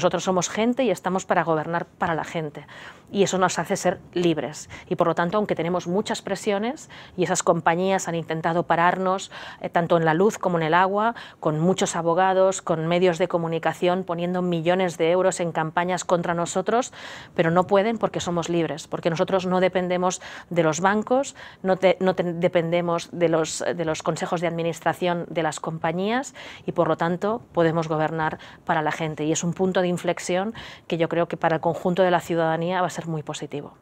Nosotros somos gente y estamos para gobernar para la gente. Y eso nos hace ser libres. Y por lo tanto, aunque tenemos muchas presiones, y esas compañías han intentado pararnos, eh, tanto en la luz como en el agua, con muchos abogados, con medios de comunicación, poniendo millones de euros en campañas contra nosotros, pero no pueden porque somos libres, porque nosotros no dependemos de los bancos, no, no dependemos de los, de los consejos de administración de las compañías y por lo tanto podemos gobernar para la gente. Y es un punto de inflexión que yo creo que para el conjunto de la ciudadanía va a ser muy positivo.